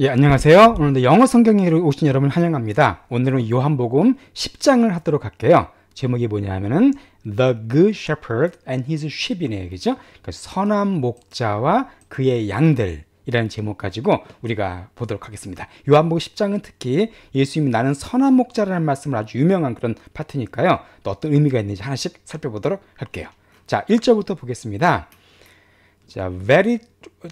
예, 안녕하세요. 오늘도 영어 성경에 오신 여러분을 환영합니다. 오늘은 요한복음 10장을 하도록 할게요. 제목이 뭐냐면은 하 The Good Shepherd and His Sheep이네요. 그죠? 그러니까 선한 목자와 그의 양들. 이라는 제목 가지고 우리가 보도록 하겠습니다. 요한복음 10장은 특히 예수님이 나는 선한 목자라는 말씀을 아주 유명한 그런 파트니까요. 또 어떤 의미가 있는지 하나씩 살펴보도록 할게요. 자, 1절부터 보겠습니다. 자, very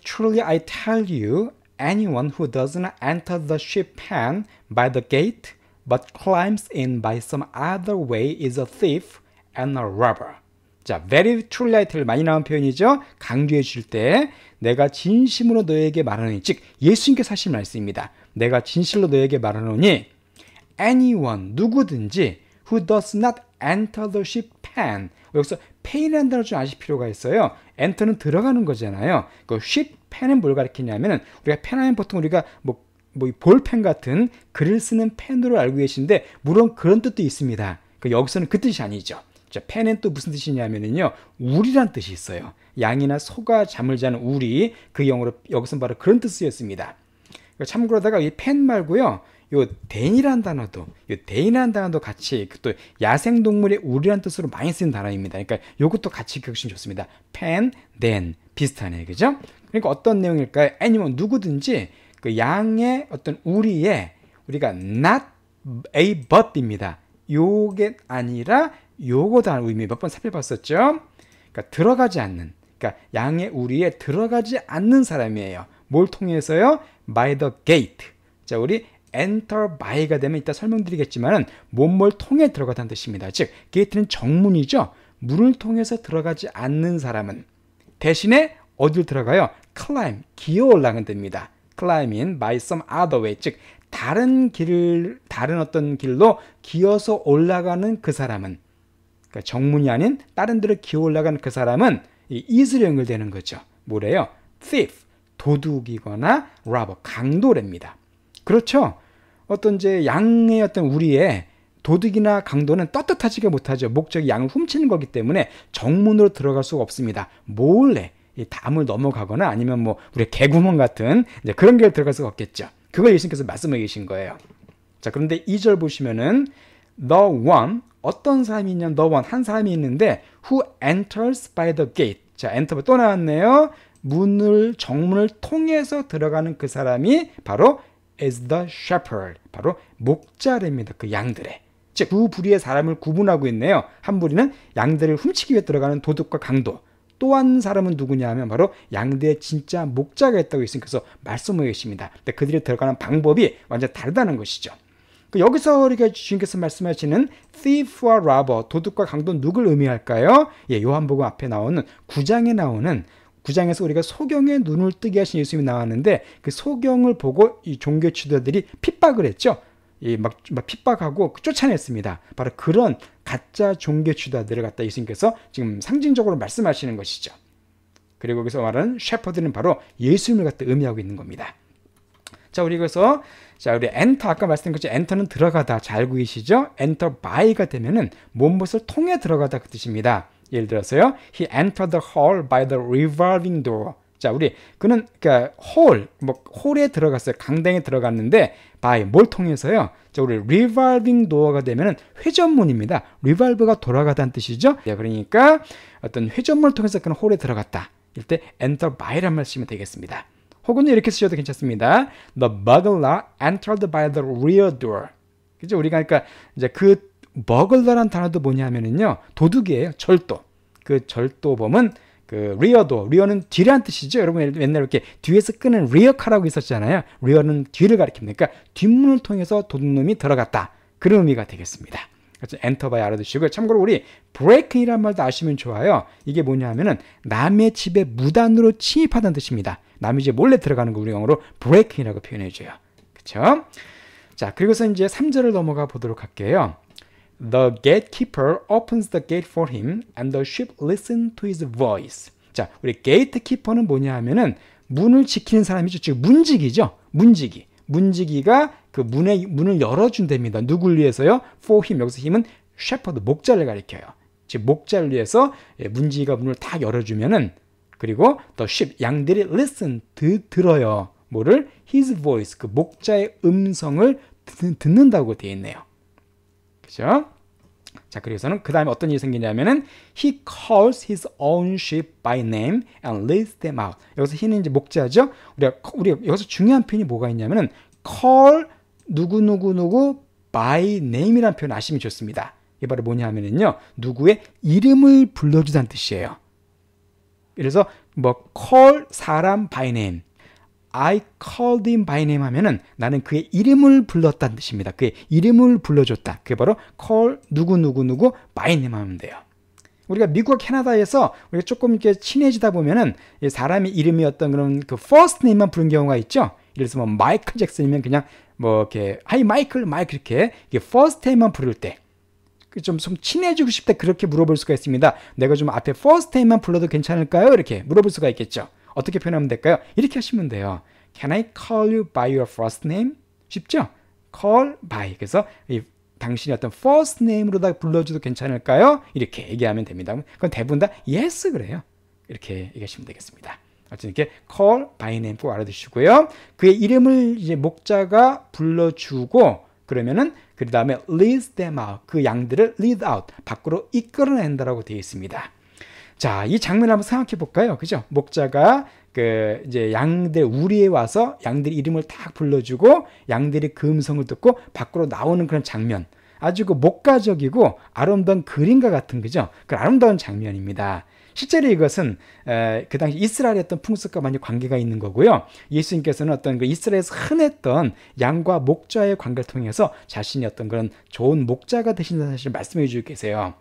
truly I tell you, anyone who does not enter the sheep pen by the gate but climbs in by some other way is a thief and a robber. 자, very truly t i t l 많이 나온 표현이죠. 강조해 줄때 내가 진심으로 너에게 말하노니 즉 예수님께서 하신 말씀입니다. 내가 진실로 너에게 말하노니 anyone 누구든지 who does not enter the sheep pen 여기서 페인이라는 단어 좀 아실 필요가 있어요. 엔터는 들어가는 거잖아요. 그 쉽, 펜은 뭘 가리키냐면은 우리가 펜하면 보통 우리가 뭐, 뭐 볼펜 같은 글을 쓰는 펜으로 알고 계신데 물론 그런 뜻도 있습니다. 그 여기서는 그 뜻이 아니죠. 자, 펜은 또 무슨 뜻이냐면은요. 우리란 뜻이 있어요. 양이나 소가 잠을 자는 우리 그 영어로 여기서 바로 그런 뜻이었습니다. 참고로다가 이 펜 말고요. 요데인이라는 단어도 요 대인이라는 단어도 같이 그 또 야생 동물의 우리란 뜻으로 많이 쓰는 단어입니다. 그러니까 요것도 같이 기억시면 좋습니다. pen, t e n 비슷하네, 그죠? 그러니까 어떤 내용일까요? 아니면 누구든지 그 양의 어떤 우리의 우리가 not a but입니다. 요게 아니라 요거다 의미 몇 번 살펴봤었죠? 그러니까 들어가지 않는, 그러니까 양의 우리에 들어가지 않는 사람이에요. 뭘 통해서요? By the gate. 자, 우리 enter by가 되면 이따 설명드리겠지만은 몸뭘 통해 들어가다는 뜻입니다. 즉 게이트는 정문이죠. 문을 통해서 들어가지 않는 사람은 대신에 어딜 들어가요? climb 기어 올라가면 됩니다. climbing by some other way 즉 다른 길 다른 어떤 길로 기어서 올라가는 그 사람은 그러니까 정문이 아닌 다른 데로 기어 올라가는그 사람은 이 is로 연결되는 거죠. 뭐래요? thief 도둑이거나 robber 강도랍니다. 그렇죠? 어떤 이제 양의 어떤 우리의 도둑이나 강도는 떳떳하지가 못하죠. 목적이 양을 훔치는 거기 때문에 정문으로 들어갈 수가 없습니다. 몰래 이 담을 넘어가거나 아니면 뭐 우리 개구멍 같은 그런 길 들어갈 수가 없겠죠. 그걸 예수님께서 말씀해 주신 거예요. 자, 그런데 2절 보시면은 the one 어떤 사람이 있냐? the one 한 사람이 있는데 who enters by the gate. 자, 엔터가 또 나왔네요. 문을 정문을 통해서 들어가는 그 사람이 바로 as the shepherd 바로 목자랍니다. 그 양들의 즉두 부류의 사람을 구분하고 있네요. 한 부리는 양들을 훔치기 위해 들어가는 도둑과 강도 또 한 사람은 누구냐 하면 바로 양대의 진짜 목자가 있다고 했으니까 서 말씀을 계십니다. 근데 그들이 들어가는 방법이 완전 다르다는 것이죠. 그 여기서 우리가 주님께서 말씀하시는 thief와 robber, 도둑과 강도 누굴 의미할까요? 예, 요한복음 앞에 나오는 구장에 나오는 9장에서 우리가 소경의 눈을 뜨게 하신 예수님이 나왔는데 그 소경을 보고 이 종교 지도자들이 핍박을 했죠. 막막 핍박하고 쫓아냈습니다. 바로 그런 가짜 종교 지도자들을 갖다 예수님께서 지금 상징적으로 말씀하시는 것이죠. 그리고 여기서 말하는 셰퍼드는 바로 예수님을 갖다 의미하고 있는 겁니다. 자, 우리 그래서 자, 우리 엔터 아까 말씀드린 것처럼 엔터는 들어가다 잘 알고 계시죠? 엔터 바이가 되면은 몸무엇을 통해 들어가다 그 뜻입니다. 예를 들어서요. He entered the hall by the revolving door. 자, 우리 그는 그러니까 홀, 뭐 홀에 들어갔어요. 강당에 들어갔는데 by 뭘 통해서요? 자, 우리 revolving door가 되면은 회전문입니다. revolve가 돌아가다는 뜻이죠. 예, 그러니까 어떤 회전문을 통해서 그는 홀에 들어갔다. 일때 enter by란 말쓰면 되겠습니다. 혹은 이렇게 쓰셔도 괜찮습니다. The burglar entered by the rear door. 그죠? 우리가 그러니까 이제 그 버글러란 단어도 뭐냐면은요 도둑이에요 절도 그 절도범은 그 리어도 리어는 뒤란 뜻이죠 여러분 옛날에 이렇게 뒤에서 끄는 리어카라고 있었잖아요 리어는 뒤를 가리킵니까 그러니까 뒷문을 통해서 도둑놈이 들어갔다 그런 의미가 되겠습니다 그래서 엔터 바이 알아두시고요 참고로 우리 브레이크이란 말도 아시면 좋아요 이게 뭐냐 하면은 남의 집에 무단으로 침입하다는 뜻입니다 남의 집에 몰래 들어가는 거 우리 영어로 브레이크이라고 표현해줘요 그쵸 자 그리고서 이제 3절을 넘어가 보도록 할게요 The gatekeeper opens the gate for him and the sheep listen to his voice. 자, 우리 게이트키퍼는 뭐냐 하면은 문을 지키는 사람이죠. 즉 문지기죠. 문지기. 문지기가 그 문의 문을 열어준답니다. 누굴 위해서요? For him. 여기서 힘은 셰퍼드 목자를 가리켜요. 즉 목자를 위해서 예, 문지기가 문을 다 열어주면은 그리고 더쉽 양들이 listen 드, 들어요. 뭐를 his voice 그 목자의 음성을 듣, 는다고돼 있네요. 그죠? 자, 그래서는그 다음에 어떤 일이 생기냐면은 he calls his own sheep by name and leads them out. 여기서 he는 이제 목자죠. 우리가 우리 여기서 중요한 표현이 뭐가 있냐면은 call 누구 누구 누구 by name이라는 표현 아시면 좋습니다. 이게 바로 뭐냐 하면은요. 누구의 이름을 불러 주다는 뜻이에요. 그래서 뭐 call 사람 by name I called him by name 하면은 나는 그의 이름을 불렀다는 뜻입니다. 그의 이름을 불러줬다. 그게 바로 call 누구누구누구 by name 하면 돼요. 우리가 미국과 캐나다에서 우리가 조금 이렇게 친해지다 보면은 사람의 이름이 어떤 그런 그 first name만 부른 경우가 있죠. 예를 들어서 뭐 마이클 잭슨이면 그냥 뭐 이렇게 하이 마이클 마이클 이렇게 이게 first name만 부를 때 그 좀, 좀 친해지고 싶다 그렇게 물어볼 수가 있습니다. 내가 좀 앞에 first name만 불러도 괜찮을까요? 이렇게 물어볼 수가 있겠죠. 어떻게 표현하면 될까요? 이렇게 하시면 돼요. Can I call you by your first name? 쉽죠? call by. 그래서 이 당신이 어떤 first name로다 불러줘도 괜찮을까요? 이렇게 얘기하면 됩니다. 그건 대부분 다 yes 그래요. 이렇게 얘기하시면 되겠습니다. 어쨌든 이렇게 call by name 꼭 알아두시고요. 그의 이름을 이제 목자가 불러주고 그러면은 그 다음에 lead them out 그 양들을 lead out 밖으로 이끌어낸다라고 되어 있습니다. 자, 이 장면을 한번 생각해 볼까요? 그죠? 목자가 그 이제 양들 우리에 와서 양들 이름을 딱 불러주고 양들이 금성을 듣고 밖으로 나오는 그런 장면. 아주 그 목가적이고 아름다운 그림과 같은 그죠? 그 아름다운 장면입니다. 실제로 이것은 에, 그 당시 이스라엘의 어떤 풍습과 많이 관계가 있는 거고요. 예수님께서는 어떤 그 이스라엘에서 흔했던 양과 목자의 관계를 통해서 자신이 어떤 그런 좋은 목자가 되신다는 사실을 말씀해 주고 계세요.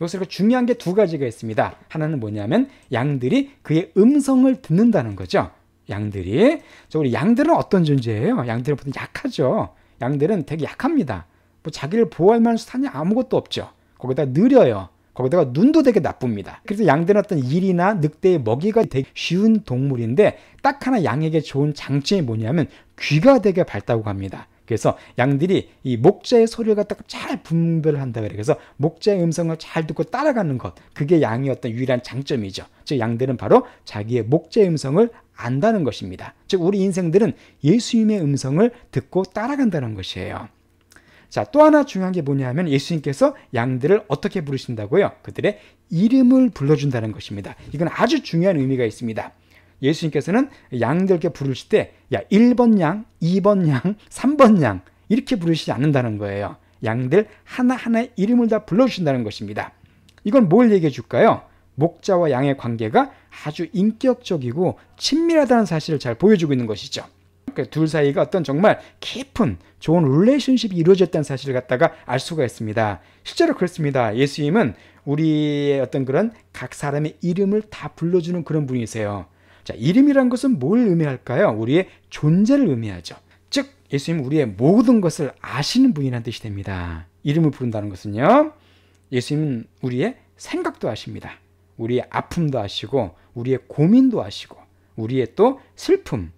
여기서 이렇게 그 중요한 게 두 가지가 있습니다. 하나는 뭐냐면 양들이 그의 음성을 듣는다는 거죠. 양들이 저 우리 양들은 어떤 존재예요? 양들은 보통 약하죠. 양들은 되게 약합니다. 뭐 자기를 보호할 만한 수단이 아무것도 없죠. 거기다 느려요. 거기다가 눈도 되게 나쁩니다. 그래서 양들은 어떤 일이나 늑대의 먹이가 되게 쉬운 동물인데 딱 하나 양에게 좋은 장점이 뭐냐면 귀가 되게 밝다고 합니다. 그래서 양들이 이 목자의 소리를 갖다가 잘 분별한다 그래. 그래서 목자의 음성을 잘 듣고 따라가는 것. 그게 양의 어떤 유일한 장점이죠. 즉 양들은 바로 자기의 목자의 음성을 안다는 것입니다. 즉 우리 인생들은 예수님의 음성을 듣고 따라간다는 것이에요. 자, 또 하나 중요한 게 뭐냐 하면 예수님께서 양들을 어떻게 부르신다고요? 그들의 이름을 불러준다는 것입니다. 이건 아주 중요한 의미가 있습니다. 예수님께서는 양들께 부르실 때, 야, 1번 양, 2번 양, 3번 양, 이렇게 부르시지 않는다는 거예요. 양들 하나하나의 이름을 다 불러주신다는 것입니다. 이건 뭘 얘기해 줄까요? 목자와 양의 관계가 아주 인격적이고 친밀하다는 사실을 잘 보여주고 있는 것이죠. 그러니까 둘 사이가 어떤 정말 깊은 좋은 릴레이션십이 이루어졌다는 사실을 갖다가 알 수가 있습니다. 실제로 그렇습니다. 예수님은 우리의 어떤 그런 각 사람의 이름을 다 불러주는 그런 분이세요. 자, 이름이란 것은 뭘 의미할까요? 우리의 존재를 의미하죠. 즉, 예수님 우리의 모든 것을 아시는 분이란 뜻이 됩니다. 이름을 부른다는 것은요. 예수님은 우리의 생각도 아십니다. 우리의 아픔도 아시고, 우리의 고민도 아시고, 우리의 또 슬픔,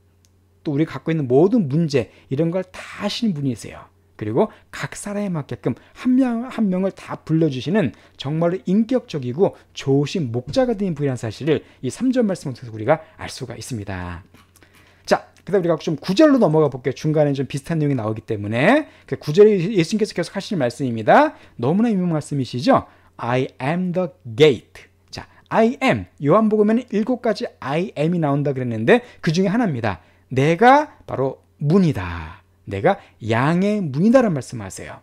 또 우리 갖고 있는 모든 문제, 이런 걸 다 아시는 분이세요. 그리고 각 사람에 맞게끔 한 명한 한 명을 다 불러주시는 정말로 인격적이고 좋으신 목자가 된 분이라는 사실을 이 3절 말씀을 통해서 우리가 알 수가 있습니다. 자, 그 다음 우리가 좀 9절로 넘어가 볼게요. 중간에 좀 비슷한 내용이 나오기 때문에. 그 9절에 예수님께서 계속 하시는 말씀입니다. 너무나 유명한 말씀이시죠? I am the gate. 자, I am. 요한복음에는 일곱 가지 I am이 나온다 그랬는데 그 중에 하나입니다. 내가 바로 문이다. 내가 양의 문이다라는 말씀하세요.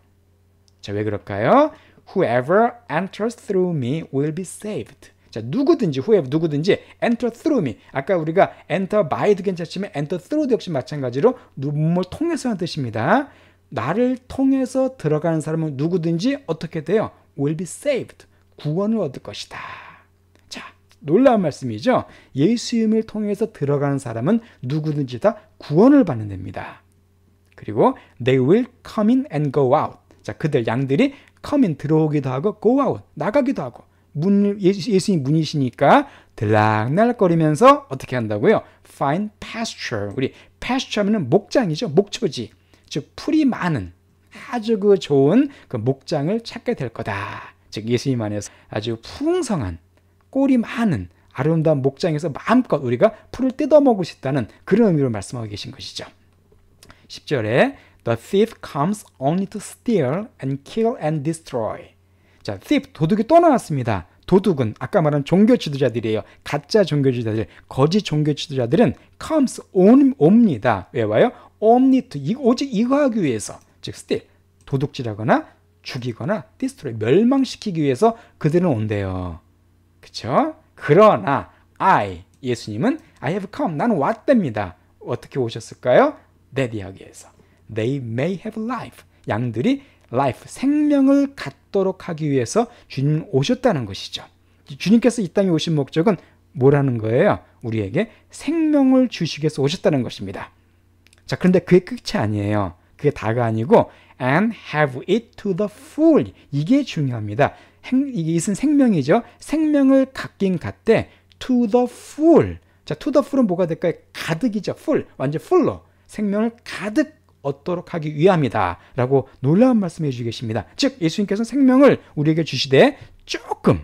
자, 왜 그럴까요? Whoever enters through me will be saved. 자, 누구든지, whoever, 누구든지 enter through me. 아까 우리가 enter by도 괜찮지만 enter through 역시 마찬가지로 눈물 통해서라는 뜻입니다. 나를 통해서 들어가는 사람은 누구든지 어떻게 돼요? will be saved. 구원을 얻을 것이다. 자, 놀라운 말씀이죠. 예수님을 통해서 들어가는 사람은 누구든지 다 구원을 받는 됩니다. 그리고 they will come in and go out. 자, 그들 양들이 come in 들어오기도 하고 go out 나가기도 하고 문 예수님 문이시니까 들락날거리면서 락 어떻게 한다고요? Find pasture. 우리 pasture면은 목장이죠. 목초지. 즉 풀이 많은 아주 그 좋은 그 목장을 찾게 될 거다. 즉 예수님 안에서 아주 풍성한 꼴이 많은 아름다운 목장에서 마음껏 우리가 풀을 뜯어먹을 수 있다는 그런 의미로 말씀하고 계신 것이죠. 10절에 The thief comes only to steal and kill and destroy. 자, thief 도둑이 또 나왔습니다. 도둑은 아까 말한 종교 지도자들이에요. 가짜 종교 지도자들, 거짓 종교 지도자들은 comes on, 옵니다. 왜 와요? only to 오직 이거 하기 위해서 즉 steal 도둑질하거나 죽이거나 destroy 멸망시키기 위해서 그들은 온대요. 그쵸? 그러나 I 예수님은 I have come 나는 왔답니다. 어떻게 오셨을까요? 내 이야기에서 they may have life 양들이 life 생명을 갖도록 하기 위해서 주님 오셨다는 것이죠. 주님께서 이 땅에 오신 목적은 뭐라는 거예요? 우리에게 생명을 주시기 위해서 오셨다는 것입니다. 자, 그런데 그게 끝이 아니에요. 그게 다가 아니고 and have it to the full 이게 중요합니다. 행, 이게 이슨 생명이죠. 생명을 갖긴 갖되 to the full. 자, to the full은 뭐가 될까요? 가득이죠. full. 완전 full로. 생명을 가득 얻도록 하기 위함이다. 라고 놀라운 말씀해 주고 계십니다. 즉, 예수님께서 생명을 우리에게 주시되 조금,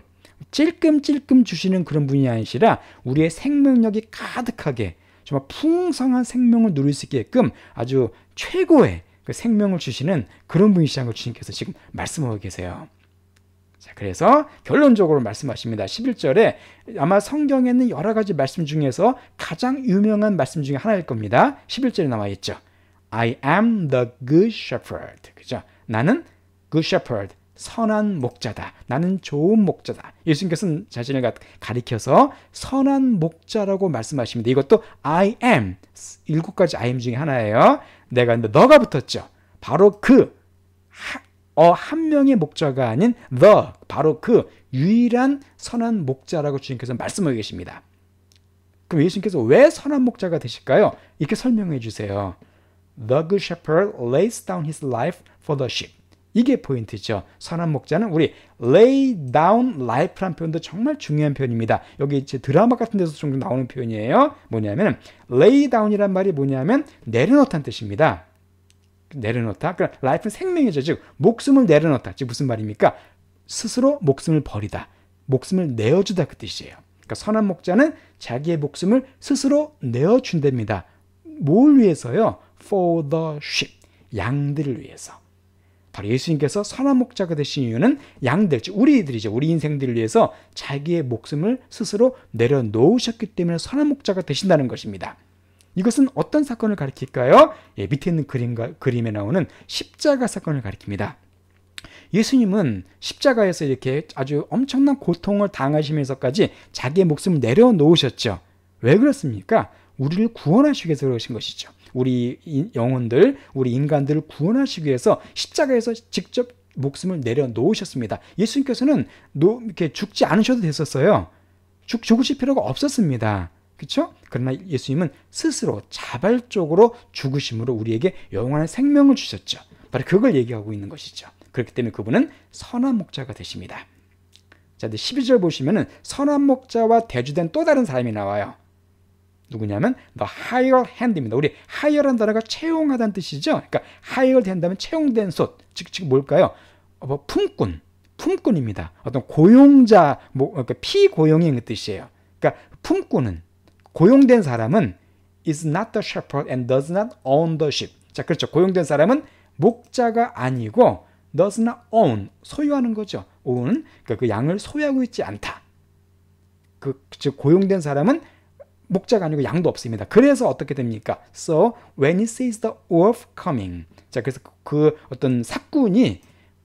찔끔찔끔 주시는 그런 분이 아니시라 우리의 생명력이 가득하게 정말 풍성한 생명을 누릴 수 있게끔 아주 최고의 그 생명을 주시는 그런 분이시라는 걸 주님께서 지금 말씀하고 계세요. 자, 그래서 결론적으로 말씀하십니다. 11절에 아마 성경에 있는 여러 가지 말씀 중에서 가장 유명한 말씀 중에 하나일 겁니다. 11절에 나와 있죠. I am the good shepherd. 그죠? 나는 good shepherd. 선한 목자다. 나는 좋은 목자다. 예수님께서는 자신을 가리켜서 선한 목자라고 말씀하십니다. 이것도 I am. 일곱 가지 I am 중에 하나예요. 내가 근데 너가 붙었죠. 바로 그 어한 명의 목자가 아닌 the 바로 그 유일한 선한 목자라고 주님께서 말씀하고 계십니다. 그럼 예수님께서 왜 선한 목자가 되실까요? 이렇게 설명해 주세요. The good shepherd lays down his life for the sheep. 이게 포인트죠. 선한 목자는 우리 lay down life란 표현도 정말 중요한 표현입니다. 여기 이제 드라마 같은 데서 종종 나오는 표현이에요. 뭐냐면 lay down이란 말이 뭐냐면 내려놓다는 뜻입니다. 내려놓다. 그러니까 라이프는 생명이죠. 즉 목숨을 내려놓다. 즉 무슨 말입니까? 스스로 목숨을 버리다. 목숨을 내어주다 그 뜻이에요. 그러니까 선한 목자는 자기의 목숨을 스스로 내어준답니다. 뭘 위해서요? For the sheep. 양들을 위해서. 바로 예수님께서 선한 목자가 되신 이유는 양들, 즉 우리들이죠. 우리 인생들을 위해서 자기의 목숨을 스스로 내려놓으셨기 때문에 선한 목자가 되신다는 것입니다. 이것은 어떤 사건을 가리킬까요? 예, 밑에 있는 그림과, 그림에 나오는 십자가 사건을 가리킵니다. 예수님은 십자가에서 이렇게 아주 엄청난 고통을 당하시면서까지 자기의 목숨을 내려놓으셨죠. 왜 그렇습니까? 우리를 구원하시기 위해서 그러신 것이죠. 우리 영혼들, 우리 인간들을 구원하시기 위해서 십자가에서 직접 목숨을 내려놓으셨습니다. 예수님께서는 노, 이렇게 죽지 않으셔도 됐었어요. 죽, 죽으실 필요가 없었습니다. 그렇죠? 그러나 예수님은 스스로 자발적으로 죽으심으로 우리에게 영원한 생명을 주셨죠. 바로 그걸 얘기하고 있는 것이죠. 그렇기 때문에 그분은 선한 목자가 되십니다. 자, 근데 12절 보시면은 선한 목자와 대주된또 다른 사람이 나와요. 누구냐면 the h i g e r hand입니다. 우리 higher란 단어가 채용하다는 뜻이죠. 그러니까 h i g e r 된다면 채용된 솥, 즉, 즉 뭘까요? 어, 뭐 품꾼, 품꾼입니다. 어떤 고용자, 뭐, 그러니까 피고용인 그 뜻이에요. 그러니까 품꾼은 고용된 사람은 is not the shepherd and does not own the sheep. 자, 그렇죠. 고용된 사람은 목자가 아니고 does not own 소유하는 거죠. own 그러니까 그 양을 소유하고 있지 않다. 그, 즉 고용된 사람은 목자가 아니고 양도 없습니다. 그래서 어떻게 됩니까? So when he sees the wolf coming, 자 그래서 그 어떤 사꾼이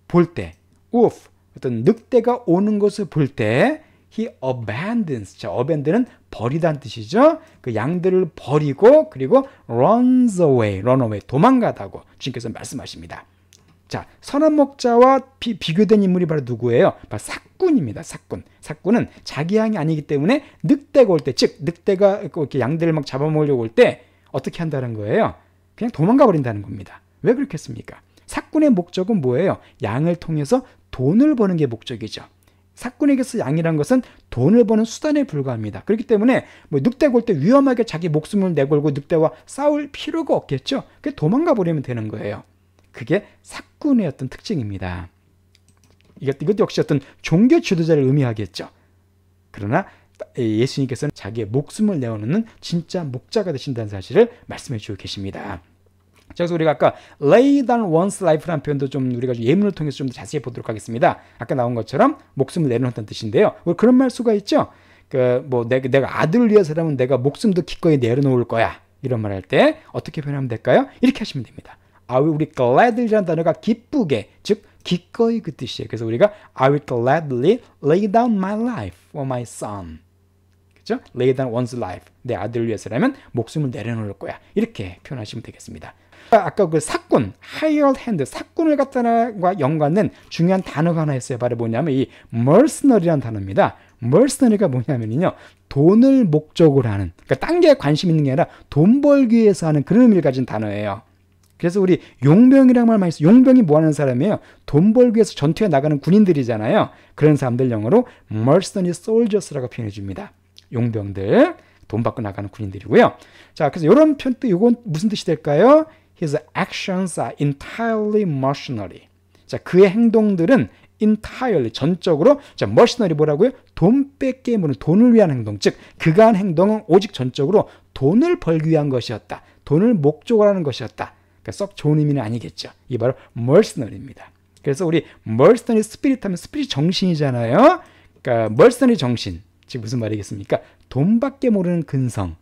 볼 때, wolf 어떤 늑대가 오는 것을 볼 때, he abandons. 자, abandon은 버리다는 뜻이죠. 그 양들을 버리고 그리고 runs away, run away, 도망가다고 주님께서 말씀하십니다. 자, 선한 목자와 비, 교된 인물이 바로 누구예요? 바로 사꾼입니다. 사꾼. 사꾼은 자기 양이 아니기 때문에 늑대가 올 때, 즉 늑대가 그 이렇게 양들을 막 잡아먹으려고 올 때 어떻게 한다는 거예요? 그냥 도망가 버린다는 겁니다. 왜 그렇겠습니까? 사꾼의 목적은 뭐예요? 양을 통해서 돈을 버는 게 목적이죠. 사꾼에게서 양이란 것은 돈을 버는 수단에 불과합니다. 그렇기 때문에 뭐 늑대 골 때 위험하게 자기 목숨을 내걸고 늑대와 싸울 필요가 없겠죠. 그 도망가 버리면 되는 거예요. 그게 사꾼의 어떤 특징입니다. 이것, 이것 역시 어떤 종교 지도자를 의미하겠죠. 그러나 예수님께서는 자기의 목숨을 내어놓는 진짜 목자가 되신다는 사실을 말씀해 주고 계십니다. 그래서 우리가 아까 lay down one's life라는 표현도 좀 우리가 예문을 통해서 좀 더 자세히 보도록 하겠습니다. 아까 나온 것처럼 목숨을 내놓았다는 뜻인데요. 그런 말 수가 있죠. 그 뭐 내가, 내가 아들을 위해서라면 내가 목숨도 기꺼이 내려놓을 거야. 이런 말 할 때 어떻게 표현하면 될까요? 이렇게 하시면 됩니다. I will gladly라는 단어가 기쁘게, 즉 기꺼이 그 뜻이에요. 그래서 우리가 I will gladly lay down my life for my son. 그죠? Lay down one's life. 내 아들을 위해서라면 목숨을 내려놓을 거야. 이렇게 표현하시면 되겠습니다. 아, 아까 그 사건, hired hand, 사건을 갖다가 연관된 중요한 단어가 하나 있어요. 바로 뭐냐면 이 mercenary라는 단어입니다. mercenary가 뭐냐면요. 돈을 목적으로 하는, 그러니까 딴게 관심 있는 게 아니라 돈 벌기 위해서 하는 그런 의미를 가진 단어예요. 그래서 우리 용병이라는 말 많이 써요. 용병이 뭐 하는 사람이에요? 돈 벌기 위해서 전투에 나가는 군인들이잖아요. 그런 사람들 영어로 mercenary soldiers라고 표현해 줍니다. 용병들. 돈 받고 나가는 군인들이고요. 자, 그래서 이런 표현 또 이건 무슨 뜻이 될까요? His actions are entirely mercenary. 자, 그의 행동들은 entirely 전적으로 자, mercenary 뭐라고요? 돈 뺏기에 무 돈을 위한 행동. 즉 그가 한 행동은 오직 전적으로 돈을 벌기 위한 것이었다. 돈을 목적으로 하는 것이었다. 그러니까 썩 좋은 의미는 아니겠죠. 이게 바로 mercenary입니다. 그래서 우리 mercenary spirit 하면 스피릿 정신이잖아요. 그러니까 mercenary 정신. 즉 무슨 말이겠습니까? 돈밖에 모르는 근성.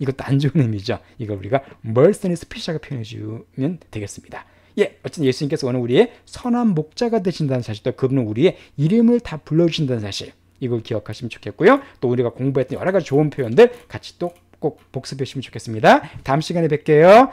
이것도 안 좋은 의미죠. 이걸 우리가 멀선의 스피시하게 표현해주면 되겠습니다. 예, 어쨌든 예수님께서 오늘 우리의 선한 목자가 되신다는 사실도 그분은 우리의 이름을 다 불러주신다는 사실 이걸 기억하시면 좋겠고요. 또 우리가 공부했던 여러 가지 좋은 표현들 같이 또 꼭 복습해 주시면 좋겠습니다. 다음 시간에 뵐게요.